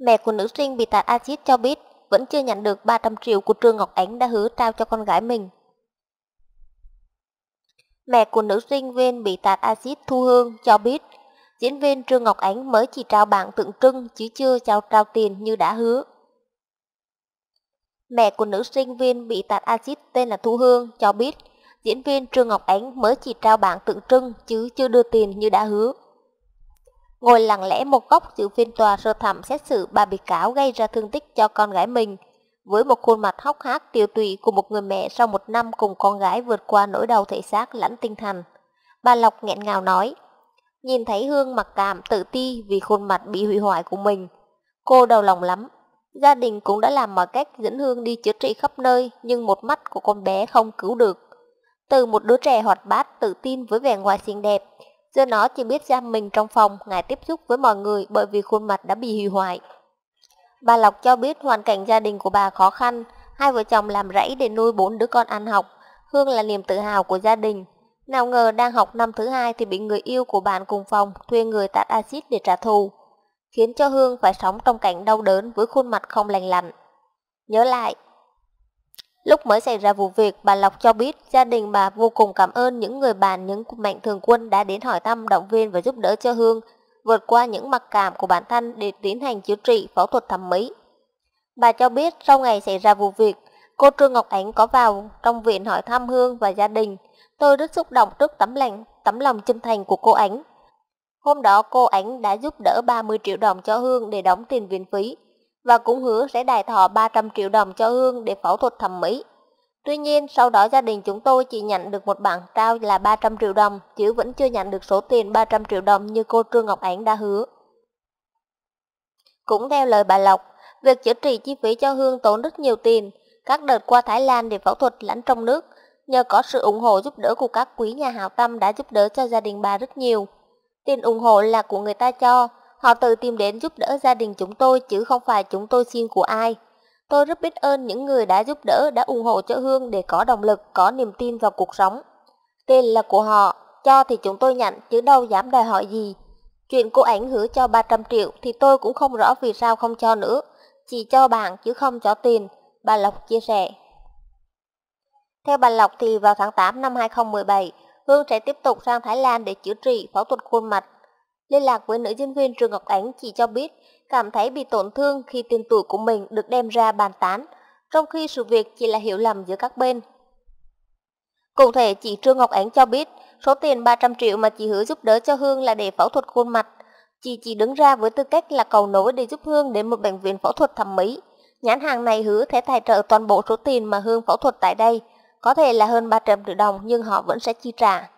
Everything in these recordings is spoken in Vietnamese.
Mẹ của nữ sinh bị tạt axit cho biết vẫn chưa nhận được 300 triệu của Trương Ngọc Ánh đã hứa trao cho con gái mình. Mẹ của nữ sinh viên bị tạt axit Thu Hương cho biết diễn viên Trương Ngọc Ánh mới chỉ trao bảng tượng trưng chứ chưa trao trao tiền như đã hứa. Mẹ của nữ sinh viên bị tạt axit tên là Thu Hương cho biết diễn viên Trương Ngọc Ánh mới chỉ trao bảng tượng trưng chứ chưa đưa tiền như đã hứa ngồi lặng lẽ một góc giữ phiên tòa sơ thẩm xét xử ba bị cáo gây ra thương tích cho con gái mình, với một khuôn mặt hốc hác tiêu tụy của một người mẹ sau một năm cùng con gái vượt qua nỗi đau thể xác lẫn tinh thần. Bà Lộc nghẹn ngào nói, nhìn thấy Hương mặc cảm tự ti vì khuôn mặt bị hủy hoại của mình. Cô đau lòng lắm, gia đình cũng đã làm mọi cách dẫn Hương đi chữa trị khắp nơi nhưng một mắt của con bé không cứu được. Từ một đứa trẻ hoạt bát tự tin với vẻ ngoài xinh đẹp, Giờ nó chỉ biết ra mình trong phòng, ngài tiếp xúc với mọi người bởi vì khuôn mặt đã bị hủy hoại. Bà Lộc cho biết hoàn cảnh gia đình của bà khó khăn, hai vợ chồng làm rẫy để nuôi bốn đứa con ăn học. Hương là niềm tự hào của gia đình. Nào ngờ đang học năm thứ hai thì bị người yêu của bạn cùng phòng thuê người tạt axit để trả thù, khiến cho Hương phải sống trong cảnh đau đớn với khuôn mặt không lành lặn. Nhớ lại, Lúc mới xảy ra vụ việc, bà Lộc cho biết gia đình bà vô cùng cảm ơn những người bạn, những mạnh thường quân đã đến hỏi thăm, động viên và giúp đỡ cho Hương vượt qua những mặc cảm của bản thân để tiến hành chữa trị phẫu thuật thẩm mỹ. Bà cho biết sau ngày xảy ra vụ việc, cô Trương Ngọc Ánh có vào trong viện hỏi thăm Hương và gia đình. Tôi rất xúc động trước tấm lòng, tấm lòng chân thành của cô Ánh. Hôm đó cô Ánh đã giúp đỡ 30 triệu đồng cho Hương để đóng tiền viện phí và cũng hứa sẽ đài thọ 300 triệu đồng cho Hương để phẫu thuật thẩm mỹ. Tuy nhiên, sau đó gia đình chúng tôi chỉ nhận được một bản trao là 300 triệu đồng, chứ vẫn chưa nhận được số tiền 300 triệu đồng như cô Trương Ngọc Ánh đã hứa. Cũng theo lời bà Lộc, việc chữa trị chi phí cho Hương tốn rất nhiều tiền, các đợt qua Thái Lan để phẫu thuật lẫn trong nước, nhờ có sự ủng hộ giúp đỡ của các quý nhà hảo tâm đã giúp đỡ cho gia đình bà rất nhiều. Tiền ủng hộ là của người ta cho, họ tự tìm đến giúp đỡ gia đình chúng tôi chứ không phải chúng tôi xin của ai. Tôi rất biết ơn những người đã giúp đỡ, đã ủng hộ cho Hương để có động lực, có niềm tin vào cuộc sống. Tiền là của họ, cho thì chúng tôi nhận chứ đâu dám đòi hỏi gì. Chuyện cô ảnh hứa cho 300 triệu thì tôi cũng không rõ vì sao không cho nữa. Chỉ cho bạn chứ không cho tiền, bà Lộc chia sẻ. Theo bà Lộc thì vào tháng 8 năm 2017, Hương sẽ tiếp tục sang Thái Lan để chữa trị phẫu thuật khuôn mặt Liên lạc với nữ diễn viên Trương Ngọc Ánh chỉ cho biết cảm thấy bị tổn thương khi tiền tuổi của mình được đem ra bàn tán, trong khi sự việc chỉ là hiểu lầm giữa các bên. Cụ thể, chị Trương Ngọc Ánh cho biết số tiền 300 triệu mà chị hứa giúp đỡ cho Hương là để phẫu thuật khuôn mặt. Chị chỉ đứng ra với tư cách là cầu nối để giúp Hương đến một bệnh viện phẫu thuật thẩm mỹ. Nhãn hàng này hứa sẽ tài trợ toàn bộ số tiền mà Hương phẫu thuật tại đây, có thể là hơn 300 triệu đồng nhưng họ vẫn sẽ chi trả.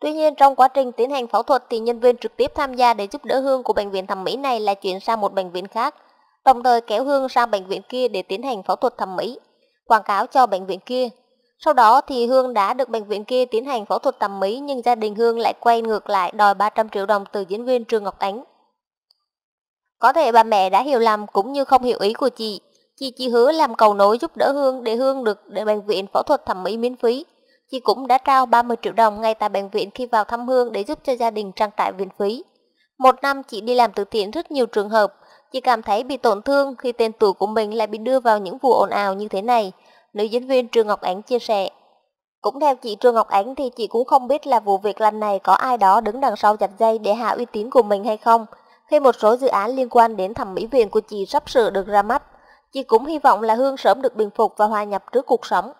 Tuy nhiên trong quá trình tiến hành phẫu thuật thì nhân viên trực tiếp tham gia để giúp đỡ Hương của bệnh viện thẩm mỹ này là chuyển sang một bệnh viện khác, đồng thời kéo Hương sang bệnh viện kia để tiến hành phẫu thuật thẩm mỹ, quảng cáo cho bệnh viện kia. Sau đó thì Hương đã được bệnh viện kia tiến hành phẫu thuật thẩm mỹ nhưng gia đình Hương lại quay ngược lại đòi 300 triệu đồng từ diễn viên Trương Ngọc Ánh. Có thể bà mẹ đã hiểu lầm cũng như không hiểu ý của chị. Chị chỉ hứa làm cầu nối giúp đỡ Hương để Hương được để bệnh viện phẫu thuật thẩm mỹ miễn phí. Chị cũng đã trao 30 triệu đồng ngay tại bệnh viện khi vào thăm hương để giúp cho gia đình trang trải viện phí. Một năm chị đi làm từ thiện rất nhiều trường hợp, chị cảm thấy bị tổn thương khi tên tuổi của mình lại bị đưa vào những vụ ồn ào như thế này, nữ diễn viên Trương Ngọc Ánh chia sẻ. Cũng theo chị Trương Ngọc Ánh thì chị cũng không biết là vụ việc lần này có ai đó đứng đằng sau chặt dây để hạ uy tín của mình hay không, khi một số dự án liên quan đến thẩm mỹ viện của chị sắp sửa được ra mắt. Chị cũng hy vọng là Hương sớm được bình phục và hòa nhập trước cuộc sống.